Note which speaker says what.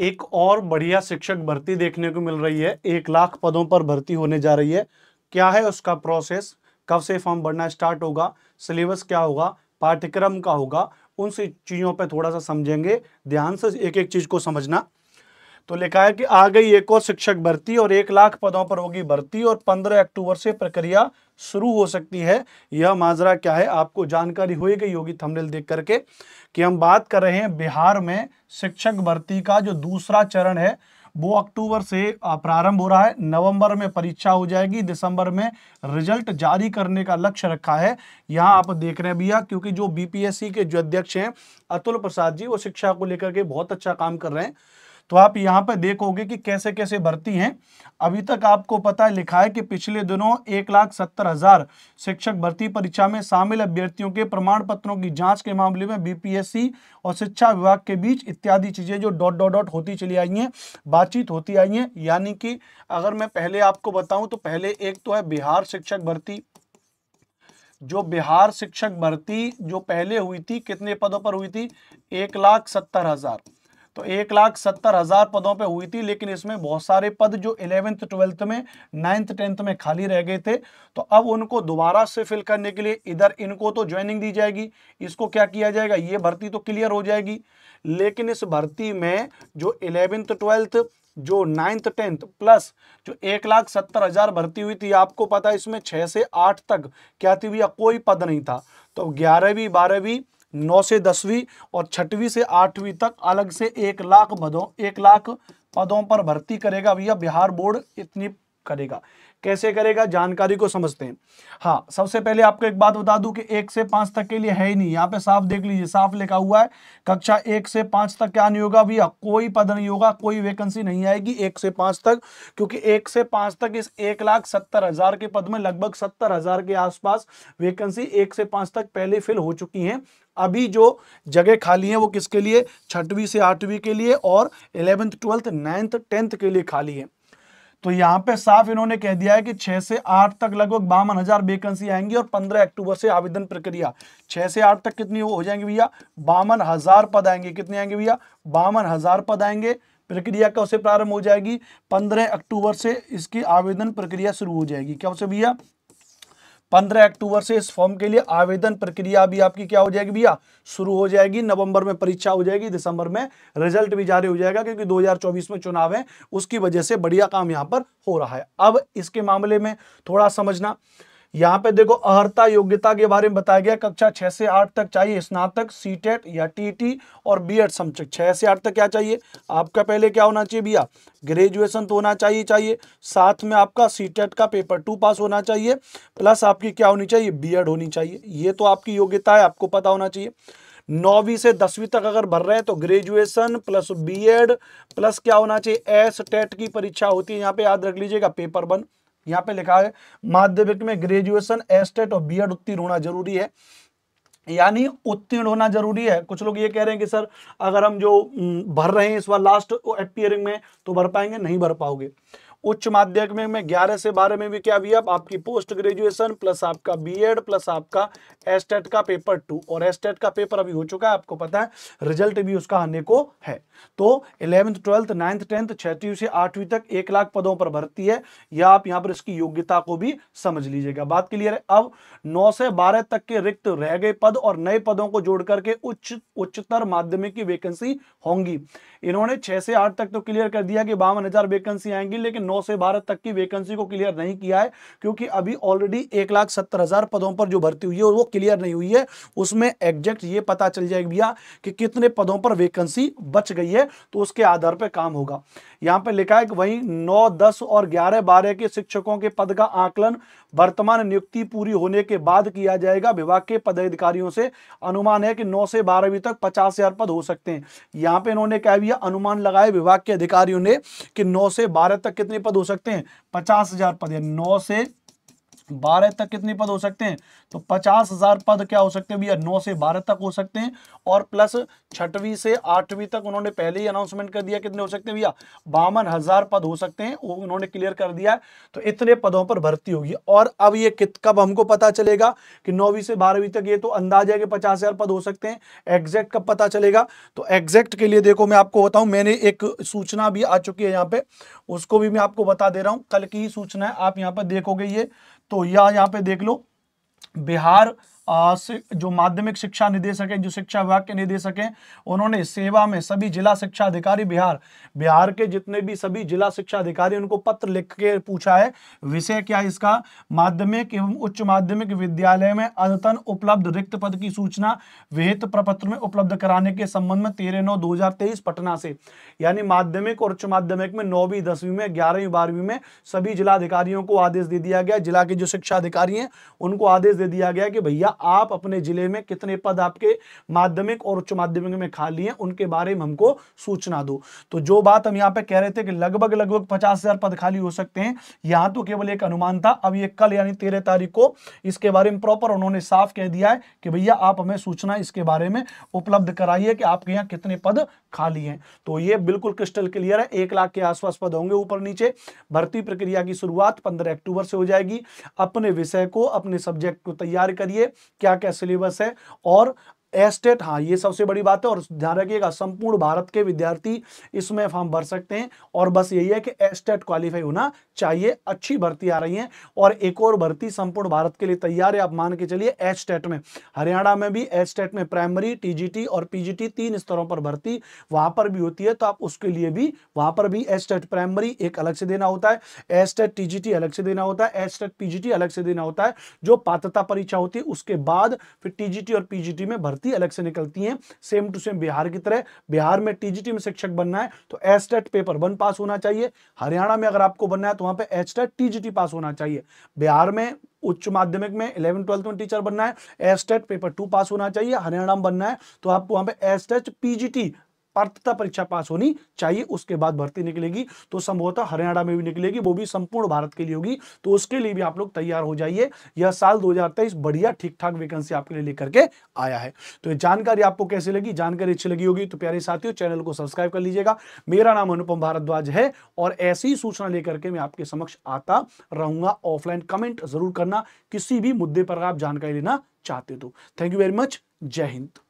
Speaker 1: एक और बढ़िया शिक्षक भर्ती देखने को मिल रही है एक लाख पदों पर भर्ती होने जा रही है क्या है उसका प्रोसेस कब से फॉर्म भरना स्टार्ट होगा सिलेबस क्या होगा पाठ्यक्रम का होगा उन सी चीज़ों पर थोड़ा सा समझेंगे ध्यान से एक एक चीज़ को समझना तो लिखा है कि आ गई एक और शिक्षक भर्ती और एक लाख पदों पर होगी भर्ती और पंद्रह अक्टूबर से प्रक्रिया शुरू हो सकती है यह माजरा क्या है आपको जानकारी हुई गई होगी थमनेल देख करके कि हम बात कर रहे हैं बिहार में शिक्षक भर्ती का जो दूसरा चरण है वो अक्टूबर से प्रारंभ हो रहा है नवंबर में परीक्षा हो जाएगी दिसंबर में रिजल्ट जारी करने का लक्ष्य रखा है यहाँ आप देख रहे हैं भैया क्योंकि जो बीपीएससी के जो अध्यक्ष हैं अतुल प्रसाद जी वो शिक्षा को लेकर के बहुत अच्छा काम कर रहे हैं तो आप यहाँ पर देखोगे कि कैसे कैसे भर्ती हैं अभी तक आपको पता है लिखा है कि पिछले दिनों एक लाख सत्तर हजार शिक्षक भर्ती परीक्षा में शामिल अभ्यर्थियों के प्रमाण पत्रों की जांच के मामले में बीपीएससी और शिक्षा विभाग के बीच इत्यादि चीजें जो डॉट डॉट डॉट होती चली आई हैं बातचीत होती आई है यानी कि अगर मैं पहले आपको बताऊं तो पहले एक तो है बिहार शिक्षक भर्ती जो बिहार शिक्षक भर्ती जो पहले हुई थी कितने पदों पर हुई थी एक लाख सत्तर हजार तो एक लाख सत्तर हज़ार पदों पे हुई थी लेकिन इसमें बहुत सारे पद जो इलेवेंथ ट्वेल्थ में नाइन्थ टेंथ में खाली रह गए थे तो अब उनको दोबारा से फिल करने के लिए इधर इनको तो ज्वाइनिंग दी जाएगी इसको क्या किया जाएगा ये भर्ती तो क्लियर हो जाएगी लेकिन इस भर्ती में जो इलेवेंथ ट्वेल्थ जो नाइन्थ टेंथ प्लस जो एक लाख सत्तर हज़ार भर्ती हुई थी आपको पता है इसमें छः से आठ तक क्या थी भैया कोई पद नहीं था तो ग्यारहवीं बारहवीं नौ से दसवीं और छठवीं से आठवीं तक अलग से एक लाख पदों एक लाख पदों पर भर्ती करेगा भैया बिहार बोर्ड इतनी करेगा कैसे करेगा जानकारी को समझते हैं हाँ सबसे पहले आपको एक बात बता दूं कि एक से पाँच तक के लिए है ही नहीं यहाँ पे साफ देख लीजिए साफ लिखा हुआ है कक्षा एक से पाँच तक क्या नहीं होगा भैया कोई पद नहीं होगा कोई वैकेंसी नहीं आएगी एक से पाँच तक क्योंकि एक से पाँच तक इस एक लाख सत्तर हज़ार के पद में लगभग सत्तर हज़ार के आसपास वैकेंसी एक से पाँच तक पहले फिल हो चुकी हैं अभी जो जगह खाली है वो किसके लिए छठवीं से आठवीं के लिए और इलेवेंथ ट्वेल्थ नाइन्थ टेंथ के लिए खाली है तो यहाँ पे साफ इन्होंने कह दिया है कि छह से आठ तक लगभग बावन हजार वेकेंसी आएंगी और पंद्रह अक्टूबर से आवेदन प्रक्रिया छह से आठ तक कितनी हो जाएंगे भैया बावन हजार पद आएंगे कितने आएंगे भैया बावन हजार पद आएंगे प्रक्रिया कब से प्रारंभ हो जाएगी पंद्रह अक्टूबर से इसकी आवेदन प्रक्रिया शुरू हो जाएगी क्या उसे भैया पंद्रह अक्टूबर से इस फॉर्म के लिए आवेदन प्रक्रिया भी आपकी क्या हो जाएगी भैया शुरू हो जाएगी नवंबर में परीक्षा हो जाएगी दिसंबर में रिजल्ट भी जारी हो जाएगा क्योंकि 2024 में चुनाव है उसकी वजह से बढ़िया काम यहां पर हो रहा है अब इसके मामले में थोड़ा समझना यहाँ पे देखो अहर्ता योग्यता के बारे में बताया गया कक्षा छह से आठ तक चाहिए स्नातक सीटेट e या टीटी e और बीएड समचक छह से आठ तक क्या चाहिए आपका पहले क्या होना चाहिए भैया ग्रेजुएशन तो होना चाहिए चाहिए साथ में आपका सीटेट e का पेपर टू पास होना चाहिए प्लस आपकी क्या होनी चाहिए बीएड होनी चाहिए ये तो आपकी योग्यता है आपको पता होना चाहिए नौवीं से दसवीं तक अगर भर रहे हैं तो ग्रेजुएशन प्लस बीएड प्लस क्या होना चाहिए एस टेट की परीक्षा होती है यहाँ पे याद रख लीजिएगा पेपर वन यहाँ पे लिखा है माध्यमिक में ग्रेजुएशन एस्टेट और बी उत्तीर्ण होना जरूरी है यानी उत्तीर्ण होना जरूरी है कुछ लोग ये कह रहे हैं कि सर अगर हम जो भर रहे हैं इस बार लास्ट एपियरिंग में तो भर पाएंगे नहीं भर पाओगे उच्च माध्यमिक में ग्यारह से बारह में भी क्या भी आप आपकी पोस्ट ग्रेजुएशन प्लस आपका बीएड प्लस आपका एस्टेट का पेपर टू और एस्टेट का पेपर अभी हो चुका है आपको पता है रिजल्ट भी उसका आने को है तो इलेवेंथ ट्वेल्थ नाइन्थ टेंथ छठवीं से आठवीं तक एक लाख पदों पर भर्ती है या आप यहाँ पर इसकी योग्यता को भी समझ लीजिएगा बात क्लियर है अब नौ से बारह तक के रिक्त रह गए पद और नए पदों को जोड़ करके उच्च उच्चतर माध्यमिक की वैकेंसी होंगी इन्होंने छह से आठ तक तो क्लियर कर दिया कि बावन हजार वैकेंसी आएंगी लेकिन नौ से बारह तक की वैकेंसी को क्लियर नहीं किया है क्योंकि अभी ऑलरेडी एक लाख सत्तर हजार पदों पर जो भर्ती हुई है और वो क्लियर नहीं हुई है उसमें एग्जैक्ट ये पता चल जाएगा भैया कि कितने पदों पर वैकेंसी बच गई है तो उसके आधार पर काम होगा यहाँ पर लिखा है कि वही नौ दस और ग्यारह बारह के शिक्षकों के पद का आकलन वर्तमान नियुक्ति पूरी होने के बाद किया जाएगा विभाग के पदाधिकारियों से अनुमान है कि नौ से बारहवीं तक पचास हजार पद हो सकते हैं यहाँ पे इन्होंने क्या भी अनुमान लगाए विभाग के अधिकारियों ने कि नौ से बारह तक कितने पद हो सकते हैं पचास हजार पद नौ से बारह तक कितने पद हो सकते हैं तो पचास हजार पद क्या हो सकते हैं भैया नौ से बारह तक हो सकते हैं और प्लस छठवीं से आठवीं तक उन्होंने पहले ही अनाउंसमेंट कर दिया कितने हो सकते हैं भैया बावन हजार पद हो सकते हैं उन्होंने क्लियर कर दिया तो इतने पदों पर भर्ती होगी और अब ये कित कब हमको पता चलेगा कि नौवीं से बारहवीं तक ये तो अंदाज है कि पचास हजार पद हो सकते हैं एग्जैक्ट कब पता चलेगा तो एग्जैक्ट के लिए देखो मैं आपको बताऊं मैंने एक सूचना भी आ चुकी है यहाँ पे उसको भी मैं आपको बता दे रहा हूँ कल की ही सूचना है आप यहाँ पर देखोगे ये तो यह यहाँ पे देख लो बिहार जो माध्यमिक शिक्षा निदेशक है जो शिक्षा विभाग के निदेशक हैं उन्होंने सेवा में सभी जिला शिक्षा अधिकारी बिहार बिहार के जितने भी सभी जिला शिक्षा अधिकारी उनको पत्र लिख के पूछा है विषय क्या इसका माध्यमिक एवं उच्च माध्यमिक विद्यालय में अद्यतन उपलब्ध रिक्त पद की सूचना विहित प्रपत्र में उपलब्ध कराने के संबंध में तेरह नौ दो पटना से यानी माध्यमिक और उच्च माध्यमिक में नौवीं दसवीं में ग्यारहवीं बारहवीं में सभी जिलाधिकारियों को आदेश दे दिया गया जिला के जो शिक्षा अधिकारी हैं उनको आदेश दे दिया गया कि भैया आप अपने जिले में कितने पद आपके माध्यमिक और उच्च माध्यमिक में खाली हैं उनके बारे में हमको सूचना दो तो जो बात हम यहाँ पे कह रहे थे कि लगभग लगभग पचास हजार पद खाली हो सकते हैं यहाँ तो केवल एक अनुमान था अब ये कल यानी तेरह तारीख को इसके बारे में प्रॉपर उन्होंने साफ कह दिया है कि भैया आप हमें सूचना इसके बारे में उपलब्ध कराइए कि आपके यहाँ कितने पद खाली हैं तो ये बिल्कुल क्रिस्टल क्लियर है एक लाख के आसपास पद होंगे ऊपर नीचे भर्ती प्रक्रिया की शुरुआत पंद्रह अक्टूबर से हो जाएगी अपने विषय को अपने सब्जेक्ट को तैयार करिए क्या क्या सिलेबस है और एस्टेट हाँ ये सबसे बड़ी बात है और ध्यान रखिएगा संपूर्ण भारत के विद्यार्थी इसमें फॉर्म भर सकते हैं और बस यही है कि एस्टेट क्वालिफाई होना चाहिए अच्छी भर्ती आ रही है और एक और भर्ती संपूर्ण भारत के लिए तैयार है आप मान के चलिए एस्टेट में हरियाणा में भी एस्टेट में प्राइमरी टीजीटी और पीजीटी तीन स्तरों पर भर्ती वहां पर भी होती है तो आप उसके लिए भी वहां पर भी एस्टेट प्राइमरी एक अलग से देना होता है एस्टेट टीजीटी अलग से देना होता है एस्टेट पीजीटी अलग से देना होता है जो पात्रता परीक्षा होती है उसके बाद फिर टीजीटी और पीजीटी में भर्ती भर्ती अलग से निकलती हैं सेम टू सेम बिहार की तरह बिहार में टीजीटी में शिक्षक बनना है तो एसटेट पेपर वन पास होना चाहिए हरियाणा में अगर आपको बनना है तो वहां पे एसटेट टीजीटी पास होना चाहिए बिहार में उच्च माध्यमिक में इलेवन ट्वेल्थ में टीचर बनना है एसटेट पेपर टू पास होना चाहिए हरियाणा में बनना है तो आपको वहां पर एसटेट पीजीटी पात्रता परीक्षा पास होनी चाहिए उसके बाद भर्ती निकलेगी तो संभवतः हरियाणा में भी निकलेगी वो भी संपूर्ण भारत के लिए होगी तो उसके लिए भी आप लोग तैयार हो जाइए यह साल 2023 बढ़िया ठीक ठाक वैकेंसी आपके लिए लेकर के आया है तो ये जानकारी आपको कैसे लगी जानकारी अच्छी लगी होगी तो प्यारे साथियों चैनल को सब्सक्राइब कर लीजिएगा मेरा नाम अनुपम भारद्वाज है और ऐसी ही सूचना लेकर के मैं आपके समक्ष आता रहूंगा ऑफलाइन कमेंट जरूर करना किसी भी मुद्दे पर आप जानकारी लेना चाहते तो थैंक यू वेरी मच जय हिंद